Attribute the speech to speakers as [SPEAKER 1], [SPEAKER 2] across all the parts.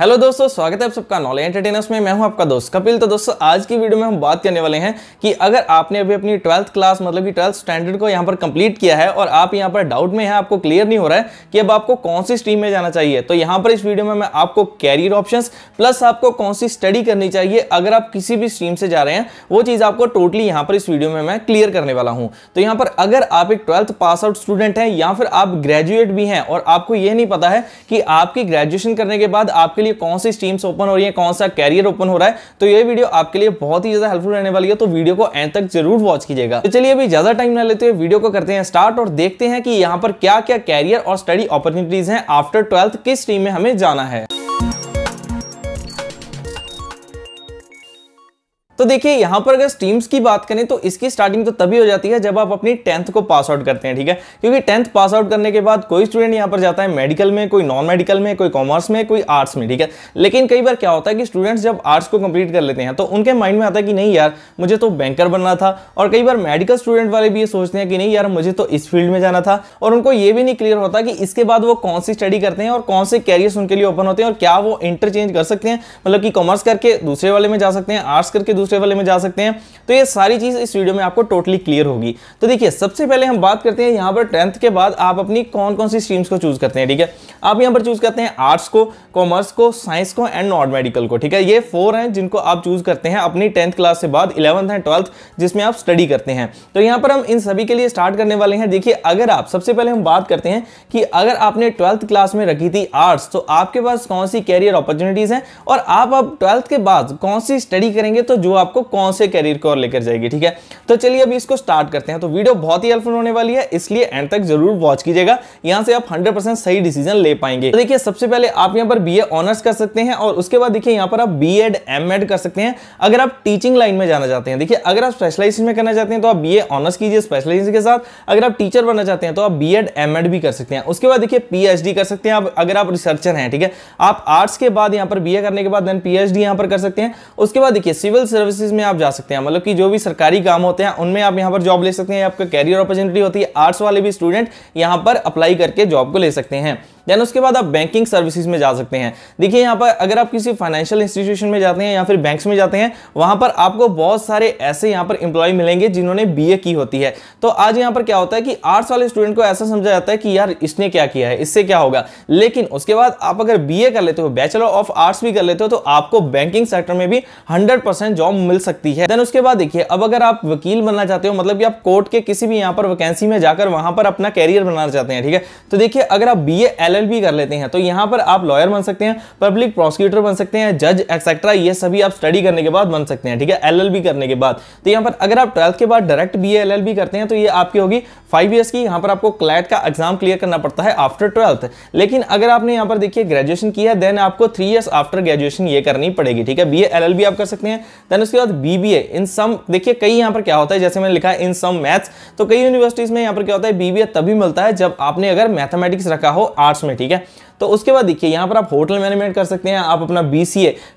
[SPEAKER 1] hello दोस्तों स्वागत है आप सबका नॉलेज एंटरटेनर्स में मैं हूं आपका दोस्त कपिल तो दोस्तों आज की वीडियो में हम बात करने वाले हैं कि अगर आपने अभी अपनी ट्वेल्थ क्लास मतलब कि ट्वेल्थ स्टैंडर्ड को यहां पर कंप्लीट किया है और आप यहां पर डाउट में हैं आपको क्लियर नहीं हो रहा है कि अब आपको कौन सी स्ट्रीम में जाना चाहिए तो यहाँ पर इस वीडियो में मैं आपको कैरियर ऑप्शन प्लस आपको कौन सी स्टडी करनी चाहिए अगर आप किसी भी स्ट्रीम से जा रहे हैं वो चीज़ आपको टोटली यहाँ पर इस वीडियो में मैं क्लियर करने वाला हूँ तो यहाँ पर अगर आप एक ट्वेल्थ पास आउट स्टूडेंट हैं या फिर आप ग्रेजुएट भी हैं और आपको ये नहीं पता है कि आपकी ग्रेजुएशन करने के बाद आपके आपके लिए कौन सी स्ट्रीम्स ओपन हो रही है कौन सा कैरियर ओपन हो रहा है तो ये वीडियो आपके लिए बहुत ही ज्यादा हेल्पफुल रहने वाली है तो वीडियो को एंड तक जरूर वॉच कीजिएगा तो चलिए अभी ज्यादा टाइम ना लेते हुए वीडियो को करते हैं स्टार्ट और देखते हैं कि यहाँ पर क्या क्या कैरियर और स्टडी अपॉर्चुनिटीज है आफ्टर ट्वेल्थ किस स्ट्रीम में हमें जाना है तो देखिए यहाँ पर अगर स्ट्रीम्स की बात करें तो इसकी स्टार्टिंग तो तभी हो जाती है जब आप अपनी टेंथ को पास आउट करते हैं ठीक है क्योंकि टेंथ पास आउट करने के बाद कोई स्टूडेंट यहाँ पर जाता है मेडिकल में कोई नॉन मेडिकल में कोई कॉमर्स में कोई आर्ट्स में ठीक है लेकिन कई बार क्या होता है कि स्टूडेंट्स जब आर्ट्स को कंप्लीट कर लेते हैं तो उनके माइंड में आता है कि नहीं यार मुझे तो बैंकर बनना था और कई बार मेडिकल स्टूडेंट वाले भी ये सोचते हैं कि नहीं यार मुझे तो इस फील्ड में जाना था और उनको ये भी नहीं क्लियर होता कि इसके बाद वो कौन सी स्टडी करते हैं और कौन से कैरियर्स उनके लिए ओपन होते हैं और क्या वो इंटरचेंज कर सकते हैं मतलब कि कॉमर्स करके दूसरे वाले में जा सकते हैं आर्ट्स करके दूसरे दूसरे वाले में जा सकते हैं तो ये सारी चीज़ इस वीडियो में आपको टोटली क्लियर होगी तो देखिए सबसे पहले हम बात करते हैं यहाँ पर टेंथ के बाद आप अपनी कौन कौन सी स्ट्रीम्स को चूज़ करते हैं ठीक है आप यहाँ पर चूज़ करते हैं आर्ट्स को कॉमर्स को साइंस को एंड नॉट मेडिकल को ठीक है ये फोर हैं जिनको आप चूज़ करते हैं अपनी टेंथ क्लास से बाद इलेवंथ एंड ट्वेल्थ जिसमें आप स्टडी करते हैं तो यहाँ पर हम इन सभी के लिए स्टार्ट करने वाले हैं देखिए अगर आप सबसे पहले हम बात करते हैं कि अगर आपने ट्वेल्थ क्लास में रखी थी आर्ट्स तो आपके पास कौन सी कैरियर अपॉर्चुनिटीज़ हैं और आप अब ट्वेल्थ के बाद कौन सी स्टडी करेंगे तो जो आपको कौन से करियर को और लेकर जाएगी ठीक है तो चलिए अभी इसको स्टार्ट करते हैं तो वीडियो बहुत ही हेल्पफुल होने वाली है इसलिए एंड तक जरूर वॉच कीजिएगा यहाँ से आप हंड्रेड सही डिसीजन ले पाएंगे तो देखिए सबसे पहले आप यहाँ पर बी ऑनर्स कर सकते हैं और उसके बाद देखिए यहाँ पर आप बी एड कर सकते हैं अगर आप टीचिंग लाइन में जाना चाहते हैं देखिए अगर आप स्पेशलाइजेशन में करना चाहते हैं तो आप बी ऑनर्स कीजिए स्पेशलाइजेशन के साथ अगर आप टीचर बनना चाहते हैं तो आप बी एड भी कर सकते हैं उसके बाद देखिए पी कर सकते हैं आप अगर आप रिसर्चर हैं ठीक है आप आर्ट्स के बाद यहाँ पर बी करने के बाद देन पी यहाँ पर कर सकते हैं उसके बाद देखिए सिविल सर्विसेज में आप जा सकते हैं मतलब कि जो भी सरकारी काम होते हैं उनमें आप यहाँ पर जॉब ले सकते हैं आपका कैरियर अपॉर्चुनिटी होती है आर्ट्स वाले भी स्टूडेंट यहाँ पर अप्लाई करके जॉब को ले सकते हैं देन उसके बाद आप बैंकिंग सर्विसेज में जा सकते हैं देखिए यहाँ पर अगर आप किसी फाइनेंशियल इंस्टीट्यूशन में जाते हैं या फिर बैंक्स में जाते हैं वहाँ पर आपको बहुत सारे ऐसे यहाँ पर इंप्लॉय मिलेंगे जिन्होंने बी की होती है तो आज यहाँ पर क्या होता है कि आर्ट्स वाले स्टूडेंट को ऐसा समझा जाता है कि यार इसने क्या किया है इससे क्या होगा लेकिन उसके बाद आप अगर बी कर लेते हो बैचलर ऑफ आर्ट्स भी कर लेते हो तो आपको बैंकिंग सेक्टर में भी हंड्रेड जॉब मिल सकती है देन उसके बाद देखिए अब अगर आप वकील बनना चाहते हो मतलब कि आप कोर्ट के किसी भी यहाँ पर वैकेंसी में जाकर वहाँ पर अपना कैरियर बनाना चाहते हैं ठीक है तो देखिए अगर आप बी ए एलएलबी कर लेते हैं तो यहां पर आप लॉयर बन सकते हैं पब्लिक प्रोसिक्यूटर बन सकते हैं जज एक्सेट्रा ये सभी आप स्टडी करने के बाद बन सकते हैं ठीक है एलएलबी करने के बाद तो यहां पर अगर आप ट्वेल्थ के बाद डायरेक्ट बी एलएलबी करते हैं तो ये आपकी होगी फाइव ईयर्स की यहां पर आपको क्लैट का एग्जाम क्लियर करना पड़ता है आफ्टर ट्वेल्थ लेकिन अगर आपने यहां पर देखिए ग्रेजुएशन किया देन आपको थ्री ईयर्स आफ्टर ग्रेजुएशन ये करनी पड़ेगी ठीक है बी एलएलबी आप कर सकते हैं देन उसके बाद बीबीए इन सम देखिए कई यहां पर क्या होता है जैसे मैंने लिखा इन सम मैथ्स तो कई यूनिवर्सिटीज में यहां पर क्या होता है बीबीए तभी मिलता है जब आपने अगर मैथमेटिक्स रखा हो आर्ट्स में ठीक है तो उसके बाद देखिए यहाँ पर आप होटल मैनेजमेंट कर सकते हैं आप अपना बी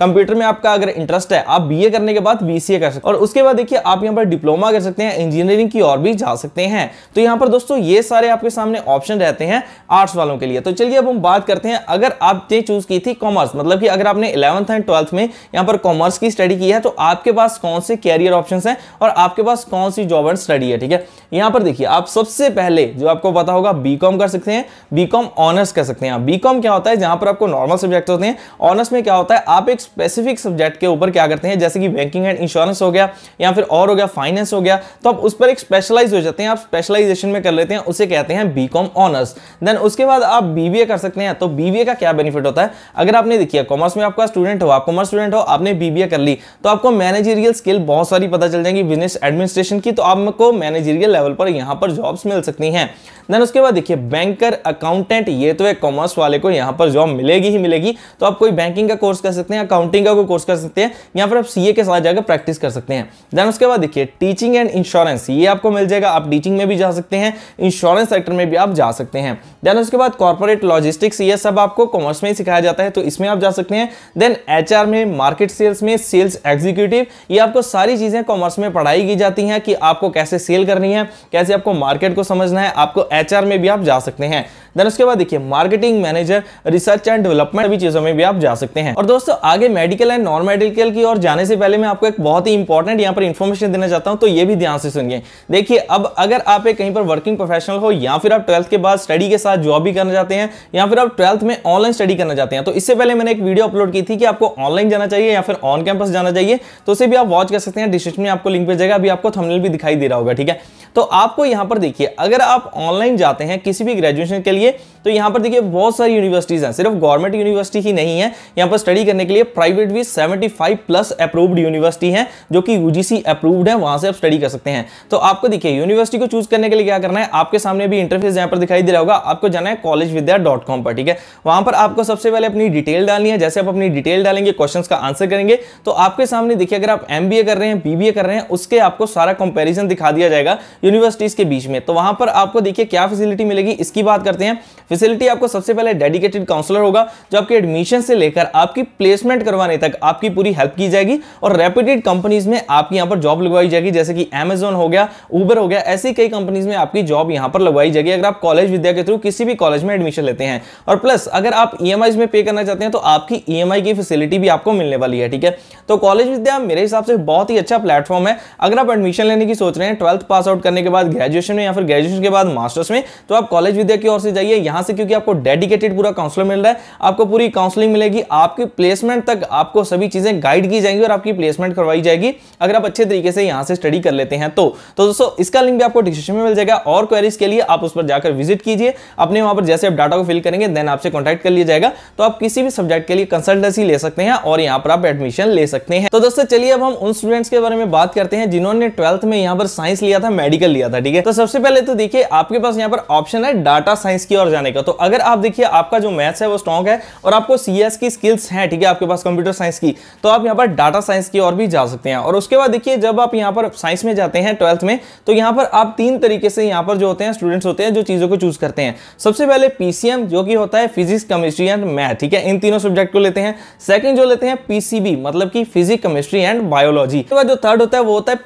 [SPEAKER 1] कंप्यूटर में आपका अगर इंटरेस्ट है आप बी करने के बाद बी कर सकते हैं और उसके बाद देखिए आप यहाँ पर डिप्लोमा कर सकते हैं इंजीनियरिंग की और भी जा सकते हैं तो यहाँ पर दोस्तों ये सारे आपके सामने ऑप्शन रहते हैं आर्ट्स वालों के लिए तो चलिए अब हम बात करते हैं अगर आपने चूज की थी कॉमर्स मतलब कि अगर आपने इलेवंथ एंड ट्वेल्थ में यहाँ पर कॉमर्स की स्टडी की है तो आपके पास कौन से कैरियर ऑप्शन है और आपके पास कौन सी जॉब एंड स्टडी है ठीक है यहाँ पर देखिए आप सबसे पहले जो आपको पता होगा बी कर सकते हैं बी ऑनर्स कर सकते हैं बी बीकॉम क्या होता है जहां पर आपको नॉर्मल सब्जेक्ट होते हैं ऑनर्स में क्या होता है आप एक स्पेसिफिक सब्जेक्ट के ऊपर क्या करते हैं जैसे कि बैंकिंग एंड इंश्योरेंस हो गया या फिर और हो गया फाइनेंस हो गया तो आप उस पर एक स्पेशलाइज हो जाते हैं आप स्पेशलाइजेशन में कर लेते हैं उसे कहते हैं बीकॉम ऑनर्स देन उसके बाद आप बीबीए कर सकते हैं तो बीबीए का क्या बेनिफिट होता है अगर आपने देखिए कॉमर्स में आपका स्टूडेंट हो आप कॉमर्स स्टूडेंट हो आपने बीबीए कर ली तो आपको मैनेजेरियल स्किल बहुत सारी पता चल जाएगी बिजनेस एडमिनिस्ट्रेशन की तो आपको मैनेजेरियल लेवल पर यहाँ पर जॉब्स मिल सकती हैं देन उसके बाद देखिए बैंकर अकाउंटेंट ये तो एक कॉमर्स वाले वाले को यहाँ पर जॉब मिलेगी ही मिलेगी तो आप कोई बैंकिंग का कोर्स कर सकते हैं अकाउंटिंग का कोई कोर्स कर सकते हैं या फिर आप सी के साथ जाकर प्रैक्टिस कर सकते हैं देन उसके बाद देखिए टीचिंग एंड इंश्योरेंस ये आपको मिल जाएगा आप टीचिंग में भी जा सकते हैं इंश्योरेंस सेक्टर में भी आप जा सकते हैं देन उसके बाद कॉर्पोरेट लॉजिस्टिक्स ये सब आपको कॉमर्स में ही सिखाया जाता है तो इसमें आप जा सकते हैं देन एच में मार्केट सेल्स में सेल्स एग्जीक्यूटिव ये आपको सारी चीज़ें कॉमर्स में पढ़ाई की जाती हैं कि आपको कैसे सेल करनी है कैसे आपको मार्केट को समझना है आपको एच में भी आप जा सकते हैं देन उसके बाद देखिए marketing manager research and development भी चीजों में भी आप जा सकते हैं और दोस्तों आगे मेडिकल एंड नॉन मेडिकल की और जाने से पहले मैं आपको एक बहुत ही इंपॉर्टेंट यहाँ पर इन्फॉर्मेशन देना चाहता हूँ तो ये भी ध्यान से सुनिए देखिए अब अगर आप एक कहीं पर वर्किंग प्रोफेशनल हो या फिर आप ट्वेल्थ के बाद स्टडी के साथ जॉब भी करना चाहते हैं या फिर आप ट्वेल्थ में ऑनलाइन स्टडी करना चाहते हैं तो इससे पहले मैंने एक वीडियो अपलोड की थी कि आपको ऑनलाइन जाना चाहिए या फिर ऑन कैंपस जाना चाहिए तो उसे भी आप वॉच कर सकते हैं डिस्क्रिप्शन में आपको लिंक पे जाएगा अभी आपको थंबनेल भी दिखाई दे रहा होगा ठीक है तो आपको यहाँ पर देखिए अगर आप ऑनलाइन जाते हैं किसी भी ग्रेजुएशन के लिए लिए तो यहाँ पर देखिए बहुत सारी यूनिवर्सिटीज़ हैं सिर्फ गवर्नमेंट यूनिवर्सिटी ही नहीं है यहाँ पर स्टडी करने के लिए प्राइवेट भी 75 प्लस अप्रूव्ड यूनिवर्सिटी है जो कि यूजीसी अप्रूव्ड है वहाँ से आप स्टडी कर सकते हैं तो आपको देखिए यूनिवर्सिटी को चूज करने के लिए क्या करना है आपके सामने भी इंटरफेस यहाँ पर दिखाई दे रहा होगा आपको जाना है कॉलेज पर ठीक है वहाँ पर आपको सबसे पहले अपनी डिटेल डालनी है जैसे आप अपनी डिटेल डालेंगे क्वेश्चन का आंसर करेंगे तो आपके सामने देखिए अगर आप एम कर रहे हैं बी कर रहे हैं उसके आपको सारा कंपेरिजन दिखा दिया जाएगा यूनिवर्सिटीज़ के बीच में तो वहाँ पर आपको देखिए क्या फैसिलिटी मिलेगी इसकी बात करते हैं हैं फैसिलिटी आपको सबसे पहले डेडिकेटेड काउंसलर होगा जो आपके एडमिशन से लेकर आपकी प्लेसमेंट करवाने तक आपकी पूरी हेल्प की जाएगी और रेप्यूटेड कंपनीज में आपकी यहाँ पर जॉब लगवाई जाएगी जैसे कि अमेजोन हो गया उबर हो गया ऐसी कई कंपनीज में आपकी जॉब यहाँ पर लगवाई जाएगी अगर आप कॉलेज विद्या के थ्रू किसी भी कॉलेज में एडमिशन लेते हैं और प्लस अगर आप ई में पे करना चाहते हैं तो आपकी ई की फैसिलिटी भी आपको मिलने वाली है ठीक है तो कॉलेज विद्या मेरे हिसाब से बहुत ही अच्छा प्लेटफॉर्म है अगर आप एडमिशन लेने की सोच रहे हैं ट्वेल्थ पास आउट करने के बाद ग्रेजुएशन में या फिर ग्रेजुएशन के बाद मास्टर्स में तो आप कॉलेज विद्या की ओर से जाइए यहां से क्योंकि आपको डेडिकेटेड पूरा काउंसलर मिल रहा है आपको पूरी काउंसलिंग मिलेगी आपके प्लेसमेंट तक आपको सभी चीज़ें गाइड की जाएंगी और आपकी प्लेसमेंट करवाई जाएगी अगर आप अच्छे तरीके से यहां से स्टडी कर लेते हैं तो तो दोस्तों इसका लिंक भी आपको डिस्क्रिप्शन में मिल जाएगा और क्वेरीज के लिए आप उस पर जाकर विजिट कीजिए अपने वहां पर जैसे आप डाटा को फिल करेंगे देन आपसे कॉन्टैक्ट कर लिया जाएगा तो आप किसी भी सब्जेक्ट के लिए कंसल्टेंसी ले सकते हैं और यहाँ पर आप एडमिशन ले सकते हैं तो दोस्तों चलिए अब हम उन स्टूडेंट्स के बारे में बात करते हैं जिन्होंने ट्वेल्थ में यहाँ पर साइंस लिया था मेडिकल लिया था ठीक है तो सबसे पहले तो देखिए आपके पास यहाँ पर ऑप्शन है डाटा साइंस की ओर जाने का तो अगर आप देखिए आपका जो मैथ्स है वो स्ट्रॉन्ग है और आपको सी की स्किल्स हैं ठीक है आपके पास कंप्यूटर साइंस की तो आप यहाँ पर डाटा साइंस की ओर भी जा सकते हैं और उसके बाद देखिए जब आप यहाँ पर साइंस में जाते हैं ट्वेल्थ में तो यहाँ पर आप तीन तरीके से यहाँ पर जो होते हैं स्टूडेंट्स होते हैं जो चीज़ों को चूज करते हैं सबसे पहले पी जो कि होता है फिजिक्स केमिस्ट्री एंड मैथ ठीक है इन तीनों सब्जेक्ट को लेते हैं सेकेंड जो लेते हैं पी मतलब कि फिजिक्स केमिस्ट्री एंड बायोलॉजी उसके बाद जो थर्ड होता है वो होता है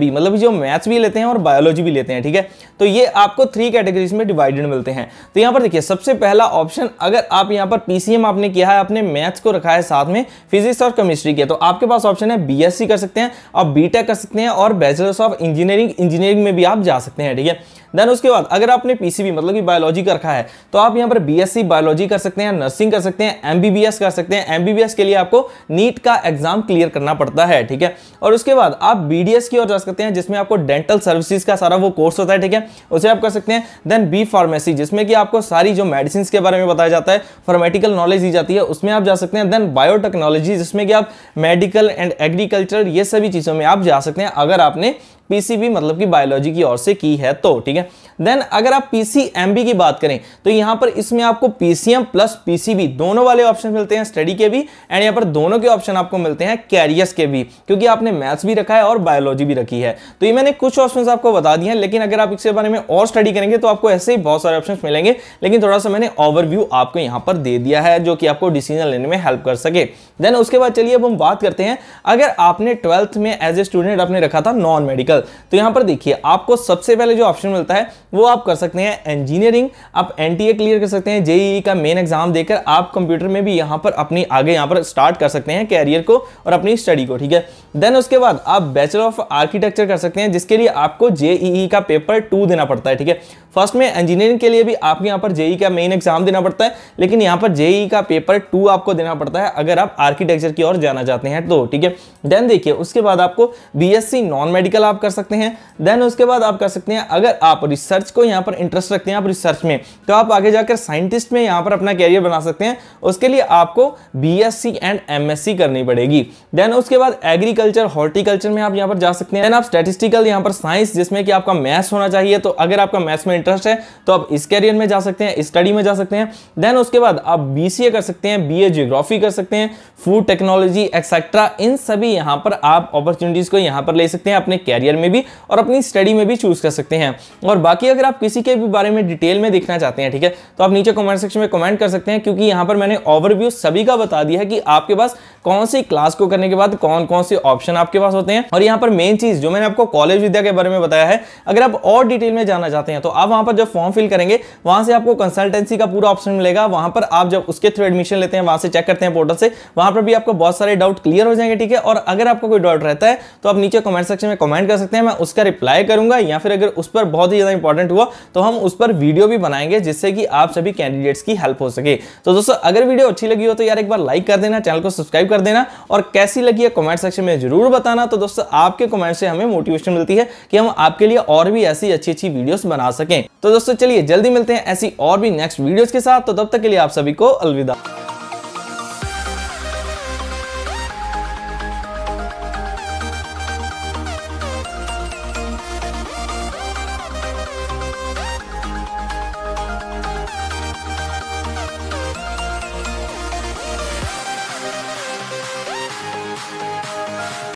[SPEAKER 1] पी मतलब जो मैथ्स भी लेते हैं और बायोलॉजी भी लेते हैं ठीक है तो ये आपको थ्री कैटेगरीज में डिवाइडेड मिलते हैं तो यहाँ पर देखिए सबसे पहला ऑप्शन अगर आप यहाँ पर पीसीएम आपने किया है आपने मैथ्स को रखा है साथ में फिजिक्स और केमिस्ट्री किया तो आपके पास ऑप्शन है बीएससी कर सकते हैं आप बीटेक कर सकते हैं और बैचलर्स ऑफ इंजीनियरिंग इंजीनियरिंग में भी आप जा सकते हैं ठीक है देन उसके बाद अगर आपने पीसीबी मतलब कि बायोलॉजी कर रखा है तो आप यहाँ पर बीएससी बायोलॉजी कर सकते हैं नर्सिंग कर सकते हैं एमबीबीएस कर सकते हैं एमबीबीएस के लिए आपको नीट का एग्जाम क्लियर करना पड़ता है ठीक है और उसके बाद आप बीडीएस की ओर जा सकते हैं जिसमें आपको डेंटल सर्विसेज का सारा वो कोर्स होता है ठीक है उसे आप कर सकते हैं देन बी फार्मेसी जिसमें कि आपको सारी जो मेडिसिन के बारे में बताया जाता है फार्मेटिकल नॉलेज दी जाती है उसमें आप जा सकते हैं देन बायोटेक्नोलॉजी जिसमें कि आप मेडिकल एंड एग्रीकल्चर ये सभी चीज़ों में आप जा सकते हैं अगर आपने पीसीबी मतलब कि बायोलॉजी की ओर से की है तो ठीक है देन अगर आप पीसीएमबी की बात करें तो यहां पर इसमें आपको पीसीएम प्लस पीसीबी दोनों वाले ऑप्शन मिलते हैं स्टडी के भी एंड यहां पर दोनों के ऑप्शन आपको मिलते हैं कैरियर्स के भी क्योंकि आपने मैथ्स भी रखा है और बायोलॉजी भी रखी है तो ये मैंने कुछ ऑप्शन आपको बता दिए हैं लेकिन अगर आप इसके बारे में और स्टडी करेंगे तो आपको ऐसे ही बहुत सारे ऑप्शन मिलेंगे लेकिन थोड़ा सा मैंने ओवरव्यू आपको यहां पर दे दिया है जो कि आपको डिसीजन लेने में हेल्प कर सके देन उसके बाद चलिए अब हम बात करते हैं अगर आपने ट्वेल्थ में एज ए स्टूडेंट आपने रखा था नॉन मेडिकल मेडिकल तो यहां पर देखिए आपको सबसे पहले जो ऑप्शन मिलता है वो आप कर सकते हैं इंजीनियरिंग आप एन क्लियर कर सकते हैं जेईई e e का मेन एग्जाम देकर आप कंप्यूटर में भी यहां पर अपनी आगे यहां पर स्टार्ट कर सकते हैं कैरियर को और अपनी स्टडी को ठीक है देन उसके बाद आप बैचलर ऑफ आर्किटेक्चर कर सकते हैं जिसके लिए आपको जेईई e का पेपर टू देना पड़ता है ठीक है फर्स्ट में इंजीनियरिंग के लिए भी आपको यहाँ पर जेई का मेन एग्जाम देना पड़ता है लेकिन यहाँ पर जेई का पेपर टू आपको देना पड़ता है अगर आप आर्किटेक्चर की ओर जाना चाहते हैं तो ठीक है देन देखिए उसके बाद आपको बीएससी नॉन मेडिकल आप कर सकते हैं देन उसके बाद आप कर सकते हैं अगर आप रिसर्च को यहाँ पर इंटरेस्ट रखते हैं आप रिसर्च में तो आप आगे जाकर साइंटिस्ट में यहाँ पर अपना कैरियर बना सकते हैं उसके लिए आपको बी एंड एम करनी पड़ेगी देन उसके बाद एग्रीकल्चर हॉर्टिकल्चर में आप यहाँ पर जा सकते हैं देन आप स्टेटिस्टिकल यहाँ पर साइंस जिसमें कि आपका मैथ्स होना चाहिए तो अगर आपका मैथ्स में इंटरेस्ट है तो आप इस कैरियर में जा सकते हैं स्टडी में जा सकते हैं देन उसके बाद आप बी कर सकते हैं बी जियोग्राफी कर सकते हैं फूड टेक्नोलॉजी एक्सेट्रा इन सभी यहाँ पर आप अपॉर्चुनिटीज़ को यहाँ पर ले सकते हैं अपने कैरियर करियर में भी और अपनी स्टडी में भी चूज़ कर सकते हैं और बाकी अगर आप किसी के भी बारे में डिटेल में देखना चाहते हैं ठीक है तो आप नीचे कमेंट सेक्शन में कमेंट कर सकते हैं क्योंकि यहां पर मैंने ओवरव्यू सभी का बता दिया है कि आपके पास कौन सी क्लास को करने के बाद कौन कौन से ऑप्शन आपके पास होते हैं और यहाँ पर मेन चीज़ जो मैंने आपको कॉलेज विद्या के बारे में बताया है अगर आप और डिटेल में जाना चाहते हैं तो आप वहां पर जब फॉर्म फिल करेंगे वहां से आपको कंसल्टेंसी का पूरा ऑप्शन मिलेगा वहां पर आप जब उसके थ्रू एडमिशन लेते हैं वहां से चेक करते हैं पोर्टल से वहां पर भी आपको बहुत सारे डाउट क्लियर हो जाएंगे ठीक है और अगर आपको कोई डाउट रहता है तो आप नीचे कमेंट सेक्शन में कमेंट कर सकते हैं मैं उसका रिप्लाई करूंगा या फिर अगर उस पर बहुत ही ज़्यादा इंपॉर्टेंट हुआ तो हम उस पर वीडियो भी बनाएंगे जिससे कि आप सभी कैंडिडेट्स की हेल्प हो सके तो दोस्तों अगर वीडियो अच्छी लगी हो तो यार एक बार लाइक कर देना चैनल को सब्सक्राइब कर देना और कैसी लगी है कॉमेंट सेक्शन में जरूर बताना तो दोस्तों आपके कॉमेंट से हमें मोटिवेशन मिलती है कि हम आपके लिए और भी ऐसी अच्छी अच्छी वीडियोस बना सकें तो दोस्तों चलिए जल्दी मिलते हैं ऐसी और भी नेक्स्ट वीडियोस के साथ तो तब तक के लिए आप सभी को अलविदा